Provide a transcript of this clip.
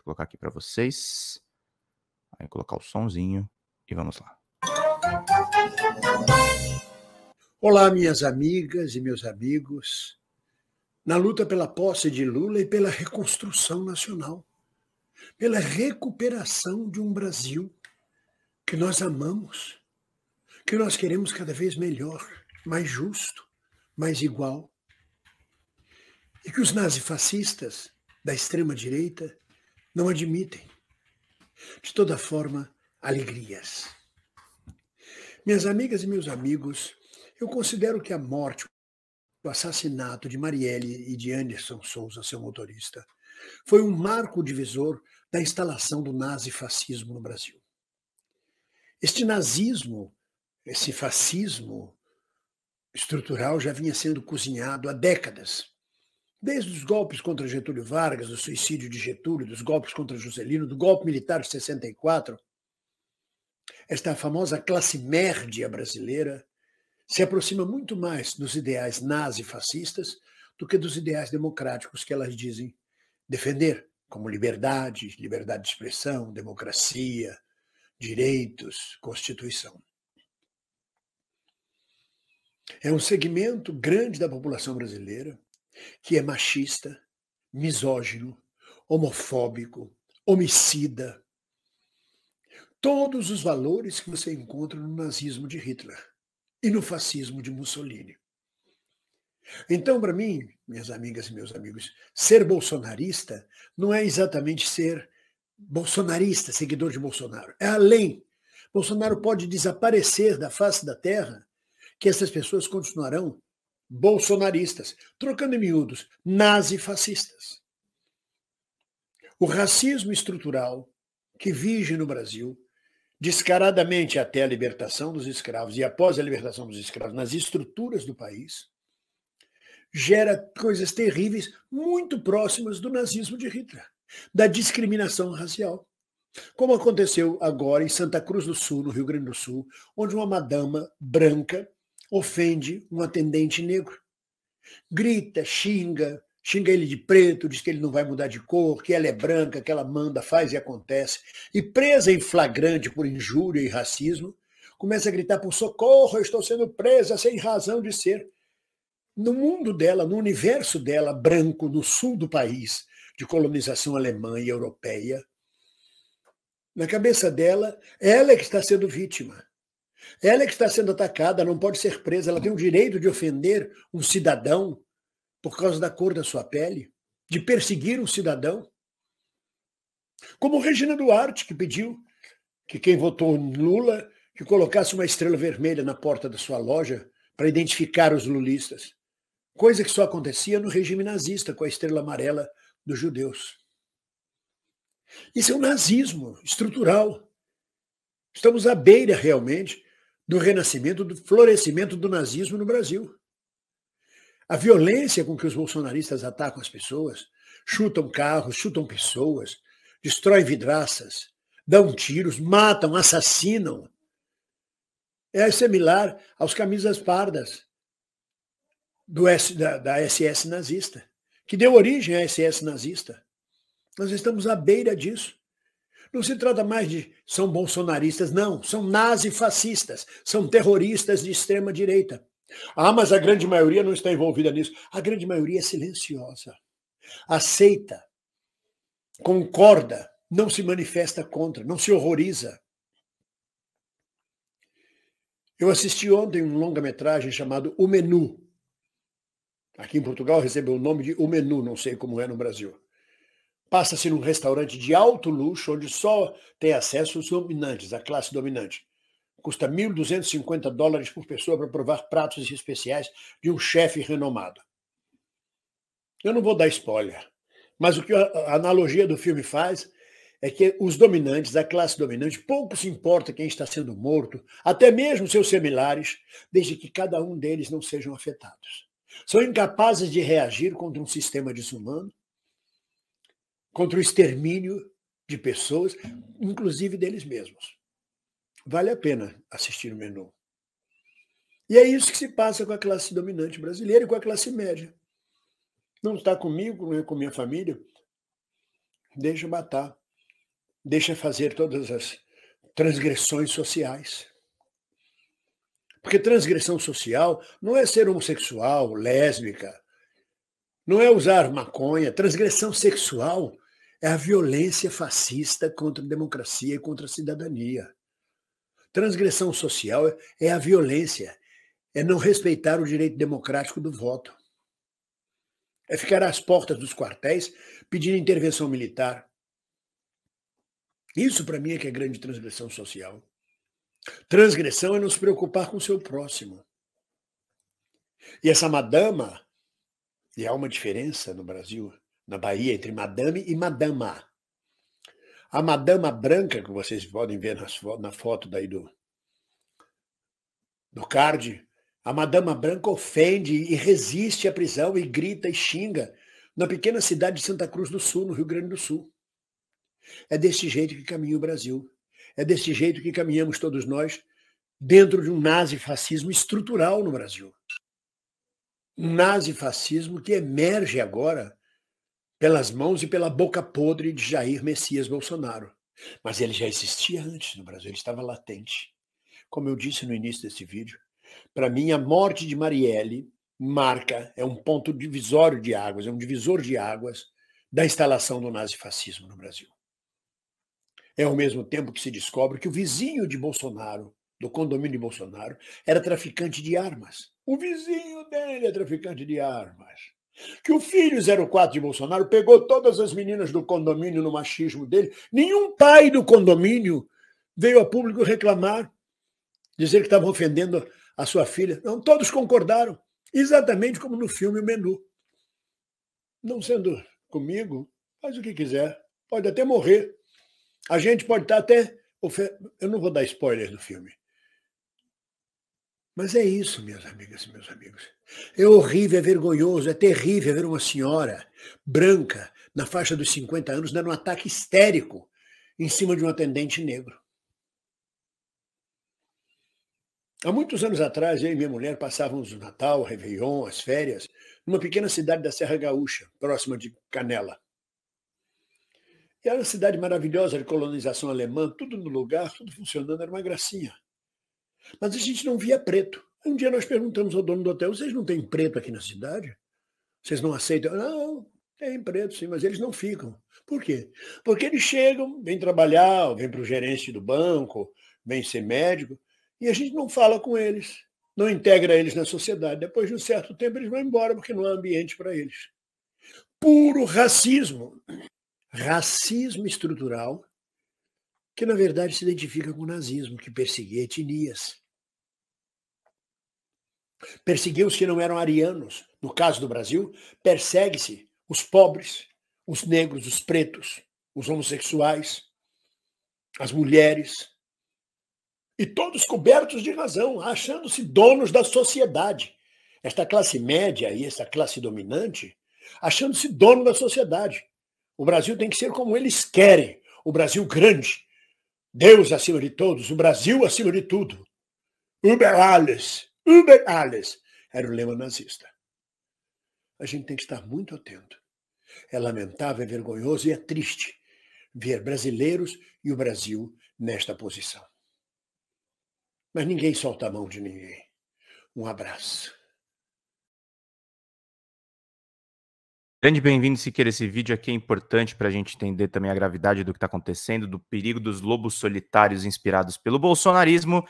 Deixa eu colocar aqui para vocês. Aí colocar o somzinho e vamos lá. Olá, minhas amigas e meus amigos. Na luta pela posse de Lula e pela reconstrução nacional, pela recuperação de um Brasil que nós amamos, que nós queremos cada vez melhor, mais justo, mais igual. E que os nazifascistas da extrema-direita não admitem, de toda forma, alegrias. Minhas amigas e meus amigos, eu considero que a morte, o assassinato de Marielle e de Anderson Souza, seu motorista, foi um marco divisor da instalação do nazifascismo no Brasil. Este nazismo, esse fascismo estrutural já vinha sendo cozinhado há décadas Desde os golpes contra Getúlio Vargas, do suicídio de Getúlio, dos golpes contra Juscelino, do golpe militar de 64, esta famosa classe média brasileira se aproxima muito mais dos ideais nazi-fascistas do que dos ideais democráticos que elas dizem defender, como liberdade, liberdade de expressão, democracia, direitos, Constituição. É um segmento grande da população brasileira que é machista, misógino, homofóbico, homicida. Todos os valores que você encontra no nazismo de Hitler e no fascismo de Mussolini. Então, para mim, minhas amigas e meus amigos, ser bolsonarista não é exatamente ser bolsonarista, seguidor de Bolsonaro. É além. Bolsonaro pode desaparecer da face da terra, que essas pessoas continuarão bolsonaristas, trocando em miúdos, nazifascistas. O racismo estrutural que vige no Brasil, descaradamente até a libertação dos escravos e após a libertação dos escravos, nas estruturas do país, gera coisas terríveis muito próximas do nazismo de Hitler, da discriminação racial. Como aconteceu agora em Santa Cruz do Sul, no Rio Grande do Sul, onde uma madama branca ofende um atendente negro. Grita, xinga, xinga ele de preto, diz que ele não vai mudar de cor, que ela é branca, que ela manda, faz e acontece. E presa em flagrante por injúria e racismo, começa a gritar por socorro, eu estou sendo presa sem razão de ser. No mundo dela, no universo dela, branco, no sul do país, de colonização alemã e europeia, na cabeça dela, ela é que está sendo vítima. Ela é que está sendo atacada, não pode ser presa. Ela tem o direito de ofender um cidadão por causa da cor da sua pele, de perseguir um cidadão. Como Regina Duarte, que pediu que quem votou em Lula que colocasse uma estrela vermelha na porta da sua loja para identificar os lulistas. Coisa que só acontecia no regime nazista com a estrela amarela dos judeus. Isso é um nazismo estrutural. Estamos à beira realmente do renascimento, do florescimento do nazismo no Brasil. A violência com que os bolsonaristas atacam as pessoas, chutam carros, chutam pessoas, destroem vidraças, dão tiros, matam, assassinam. É similar aos camisas pardas do da, da SS nazista, que deu origem à SS nazista. Nós estamos à beira disso. Não se trata mais de são bolsonaristas, não. São nazifascistas, são terroristas de extrema direita. Ah, mas a grande maioria não está envolvida nisso. A grande maioria é silenciosa, aceita, concorda, não se manifesta contra, não se horroriza. Eu assisti ontem um longa-metragem chamado O Menu. Aqui em Portugal recebeu o nome de O Menu, não sei como é no Brasil. Passa-se num restaurante de alto luxo, onde só tem acesso os dominantes, a classe dominante. Custa 1.250 dólares por pessoa para provar pratos especiais de um chefe renomado. Eu não vou dar spoiler, mas o que a analogia do filme faz é que os dominantes, a classe dominante, pouco se importa quem está sendo morto, até mesmo seus similares, desde que cada um deles não sejam afetados. São incapazes de reagir contra um sistema desumano contra o extermínio de pessoas, inclusive deles mesmos. Vale a pena assistir o menu. E é isso que se passa com a classe dominante brasileira e com a classe média. Não está comigo, não é com minha família. Deixa matar. Deixa fazer todas as transgressões sociais. Porque transgressão social não é ser homossexual, lésbica, não é usar maconha. Transgressão sexual é a violência fascista contra a democracia e contra a cidadania. Transgressão social é a violência, é não respeitar o direito democrático do voto. É ficar às portas dos quartéis pedindo intervenção militar. Isso, para mim, é que é grande transgressão social. Transgressão é não se preocupar com o seu próximo. E essa madama, e há uma diferença no Brasil, na Bahia, entre madame e madama. A madama branca, que vocês podem ver nas, na foto daí do, do card, a madama branca ofende e resiste à prisão e grita e xinga na pequena cidade de Santa Cruz do Sul, no Rio Grande do Sul. É desse jeito que caminha o Brasil. É desse jeito que caminhamos todos nós dentro de um nazifascismo estrutural no Brasil. Um nazifascismo que emerge agora pelas mãos e pela boca podre de Jair Messias Bolsonaro. Mas ele já existia antes no Brasil, ele estava latente. Como eu disse no início desse vídeo, para mim a morte de Marielle marca, é um ponto divisório de águas, é um divisor de águas da instalação do nazifascismo no Brasil. É ao mesmo tempo que se descobre que o vizinho de Bolsonaro, do condomínio de Bolsonaro, era traficante de armas. O vizinho dele é traficante de armas que o filho 04 de Bolsonaro pegou todas as meninas do condomínio no machismo dele. Nenhum pai do condomínio veio a público reclamar, dizer que estava ofendendo a sua filha. Não, todos concordaram, exatamente como no filme O Menu. Não sendo comigo, faz o que quiser, pode até morrer. A gente pode estar tá até. Eu não vou dar spoiler do filme. Mas é isso, minhas amigas e meus amigos. É horrível, é vergonhoso, é terrível ver uma senhora branca, na faixa dos 50 anos, dando um ataque histérico em cima de um atendente negro. Há muitos anos atrás, eu e minha mulher passávamos o Natal, o Réveillon, as férias, numa pequena cidade da Serra Gaúcha, próxima de Canela. E era uma cidade maravilhosa de colonização alemã, tudo no lugar, tudo funcionando, era uma gracinha. Mas a gente não via preto. Um dia nós perguntamos ao dono do hotel: vocês não têm preto aqui na cidade? Vocês não aceitam? Não, tem preto sim, mas eles não ficam. Por quê? Porque eles chegam, vêm trabalhar, vêm para o gerente do banco, vêm ser médico, e a gente não fala com eles, não integra eles na sociedade. Depois de um certo tempo, eles vão embora porque não há ambiente para eles. Puro racismo. Racismo estrutural que na verdade se identifica com o nazismo, que perseguia etnias. Perseguiu os que não eram arianos. No caso do Brasil, persegue-se os pobres, os negros, os pretos, os homossexuais, as mulheres. E todos cobertos de razão, achando-se donos da sociedade. Esta classe média e essa classe dominante, achando-se dono da sociedade. O Brasil tem que ser como eles querem. O Brasil grande, Deus acima de todos, o Brasil acima de tudo. Uber alles, Uber alles, era o lema nazista. A gente tem que estar muito atento. É lamentável, é vergonhoso e é triste ver brasileiros e o Brasil nesta posição. Mas ninguém solta a mão de ninguém. Um abraço. Grande bem-vindo, Siqueira. Esse vídeo aqui é importante para a gente entender também a gravidade do que está acontecendo, do perigo dos lobos solitários inspirados pelo bolsonarismo